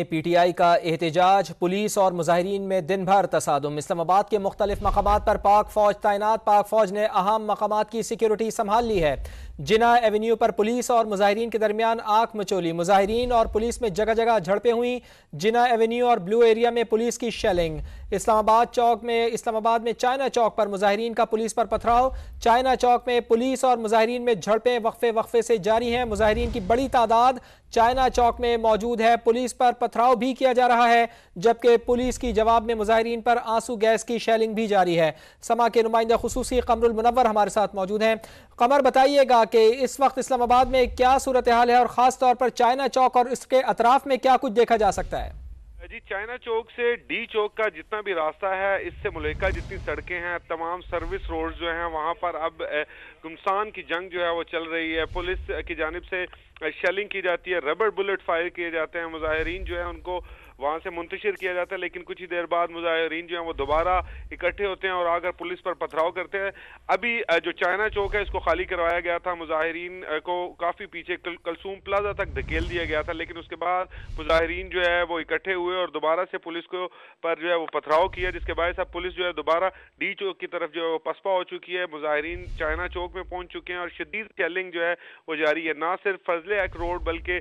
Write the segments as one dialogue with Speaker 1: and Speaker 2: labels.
Speaker 1: PTI का एहतजाज police और मुजाहरीन में दिन भर तसादम इस्लामाबाद के मुख्तलिफ मकाम पर पाक फौज तैनात पाक फौज ने अहम मकाम की सिक्योरिटी संभाल ली है जिना एवेन्यू पर पुलिस और मुजाहरीन के दरमियान आंख मचोली मुजाहरीन और पुलिस में जगह जगह झड़पें हुई जिना एवेन्यू और ब्लू एरिया में पुलिस की शेलिंग इस्लामाबाद चौक में इस्लामाबाद में चाइना चौक पर मुजाहरीन का पुलिस पर पथराव चाइना चौक में पुलिस और मुजाहरीन में झड़पें वक्फे वक्फे से जारी हैं मुजाहरीन की बड़ी तादाद चाइना चौक में मौजूद है पुलिस पर पथराव भी किया जा रहा है जबकि पुलिस की जवाब में मुजाहरीन पर आंसू गैस की शेलिंग भी जारी है समा के नुमाइंदा खसूसी कमरमनवर हमारे साथ मौजूद हैं कमर बताइएगा कि इस वक्त इस्लामाबाद में क्या सूरत हाल है और ख़ास तौर पर चाइना चौक और इसके अतराफ में क्या कुछ देखा जा सकता है
Speaker 2: जी चाइना चौक से डी चौक का जितना भी रास्ता है इससे मुलेका जितनी सड़कें हैं तमाम सर्विस रोड जो हैं वहाँ पर अब गुमसान की जंग जो है वो चल रही है पुलिस की जानब से शेलिंग की जाती है रबर बुलेट फायर किए जाते हैं मुजाहरीन जो है उनको वहाँ से मुंतशिर किया जाता है लेकिन कुछ ही देर बाद मुजाहरीन जो है वो दोबारा इकट्ठे होते हैं और आकर पुलिस पर पथराव करते हैं अभी जो चाइना चौक है इसको खाली करवाया गया था मुजाहरीन को काफ़ी पीछे कल, कलसूम प्लाजा तक धकेल दिया गया था लेकिन उसके बाद मुजाहरीन जो है वो इकट्ठे हुए और दोबारा से पुलिस को पर जो है वो पथराव किया जिसके बाद अब पुलिस जो है दोबारा डी चौक की तरफ जो है वो पसपा हो चुकी है मुजाहरीन चाइना चौक में पहुँच चुके हैं और शदीद चैलिंग जो है वो जारी है ना सिर्फ फजल अक रोड बल्कि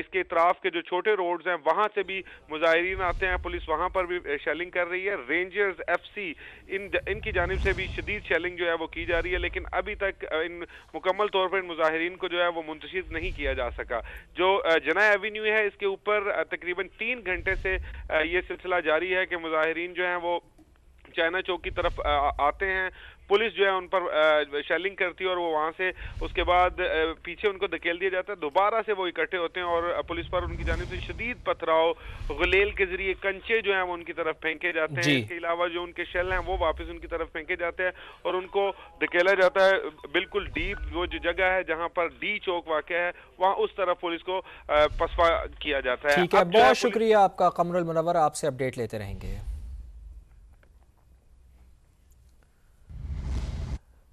Speaker 2: इसके इतराफ के जो छोटे रोड्स हैं वहाँ से भी मुजाहरीन आते हैं पुलिस वहाँ पर भी शेलिंग कर रही है रेंजर्स एफ सी इन इनकी जानब से भी शदीद शेलिंग जो है वो की जा रही है लेकिन अभी तक इन मुकम्मल तौर पर इन मुजाहरीन को जो है वो मुंतशिर नहीं किया जा सका जो जना एवेन्यू है इसके ऊपर तकरीबन तीन घंटे से ये सिलसिला जारी है कि मुजाहरीन जो हैं वो चाइना चौक की तरफ आते हैं पुलिस जो है उन पर शेलिंग करती है और वो वहाँ से उसके बाद पीछे उनको धकेल दिया जाता है दोबारा से वो इकट्ठे होते हैं और पुलिस पर उनकी जानब से शदीद पथराव गलेल के जरिए कंचे जो है वो उनकी तरफ फेंके जाते हैं इसके अलावा जो उनके शेल हैं वो वापस उनकी तरफ फेंके जाते हैं और उनको धकेला जाता है बिल्कुल डीप वो जो जगह है जहाँ पर डी चौक वाक़ है वहाँ उस तरफ पुलिस को पसपा किया जाता है है बहुत
Speaker 1: शुक्रिया आपका कमरुल मुनवर आपसे अपडेट लेते रहेंगे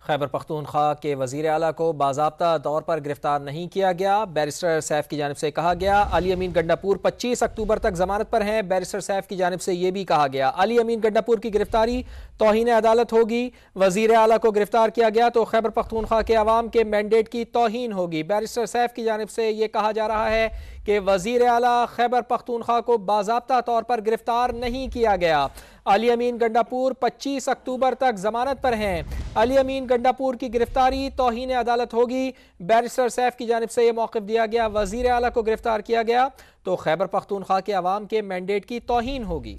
Speaker 1: खैबर पख्तूनख्वा के वजीर अला को बाबा तौर पर गिरफ्तार नहीं किया गया बैरिस्टर सैफ की जानब से कहा गया अली अमीन गंडापुर पच्चीस अक्टूबर तक जमानत पर हैं बैरिस्टर सैफ की जानब से यह भी कहा गया अली अमीन गंडापुर की गिरफ्तारी तोहन अदालत होगी वजीर अला को गिरफ्तार किया गया तो खैबर पख्तूनख्वा के आवाम के मैंडेट की तोहन होगी बैरिस्टर सैफ की जानब से यह कहा जा रहा है कि वजीर अला खैबर पख्तूनख्वा को बाबा तौर पर गिरफ्तार नहीं किया गया अली अमीन गंडापुर पच्चीस अक्टूबर तक जमानत पर हैं अली अमीन गंडापुर की गिरफ्तारी तोहन अदालत होगी बैरिस्टर सैफ की जानब से यह मौक़ दिया गया वजीर अला को गिरफ्तार किया गया तो खैबर पख्तूनख्वा के आवाम के मैंडेट की तोहन होगी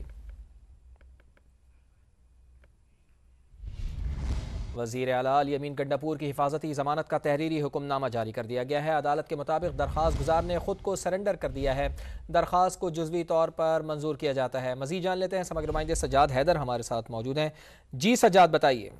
Speaker 1: वजीर अली यमीन गंडापुर की हिफाजती जमानत का तहरीरी हुक्मनामा जारी कर दिया गया है अदालत के मुताबिक दरख्वास्त गुजार ने खुद को सरेंडर कर दिया है दरख्वास्त को जजवी तौर पर मंजूर किया जाता है मजीद जान लेते हैं समग्र नुमाइंदे सजाद हैदर हमारे साथ मौजूद हैं जी सजाद बताइए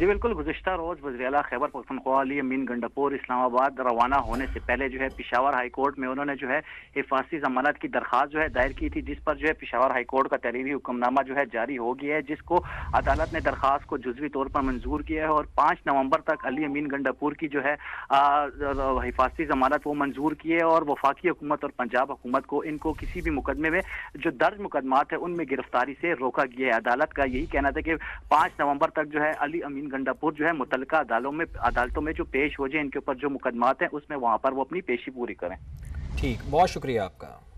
Speaker 3: जी बिल्कुल गुजशत रोज वजरेला खैबर पख्तनख्वा अली अमीन गंडापुर इस्लामाबाद रवाना होने से पहले जो है पिशावर हाईकोर्ट में उन्होंने जो है हिफाजती जमानत की दरख्वास्त जो है दायर की थी जिस पर जो है पिशावर हाईकोर्ट का तहरीरी हुक्मनामा जो है जारी हो गया है जिसको अदालत ने दरख्वास्त को जुजवी तौर पर मंजूर किया है और पाँच नवंबर तक अली अमीन गंडापुर की जो है हिफाजती जमानत वो मंजूर की है और वफाकी हुकूमत और पंजाब हुकूमत को इनको किसी भी मुकदमे में जो दर्ज मुकदमात है उनमें गिरफ्तारी से रोका गया है अदालत का यही कहना था कि पाँच नवंबर तक जो है अली अमीन गंडापुर जो है मुतल अदालतों में अदालतों में जो पेश हो जाए इनके ऊपर जो मुकदमात हैं उसमें वहाँ पर वो अपनी पेशी पूरी करें
Speaker 1: ठीक बहुत शुक्रिया आपका